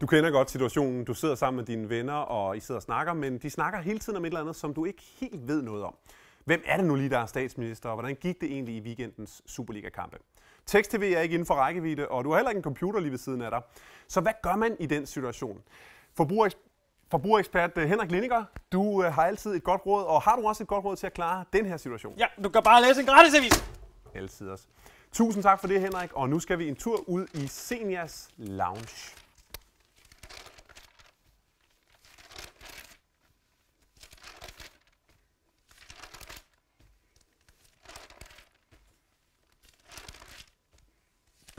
Du kender godt situationen. Du sidder sammen med dine venner, og I sidder og snakker, men de snakker hele tiden om et eller andet, som du ikke helt ved noget om. Hvem er det nu lige, der er statsminister, og hvordan gik det egentlig i weekendens Superliga-kampe? Tekst-TV er ikke inden for rækkevidde, og du har heller ikke en computer lige ved siden af dig. Så hvad gør man i den situation? Forbruger Forbrugerekspert øh, Henrik Lindinger, du øh, har altid et godt råd, og har du også et godt råd til at klare den her situation? Ja, du kan bare læse en gratisavis. Altid også. Tusind tak for det, Henrik, og nu skal vi en tur ud i Seniors Lounge.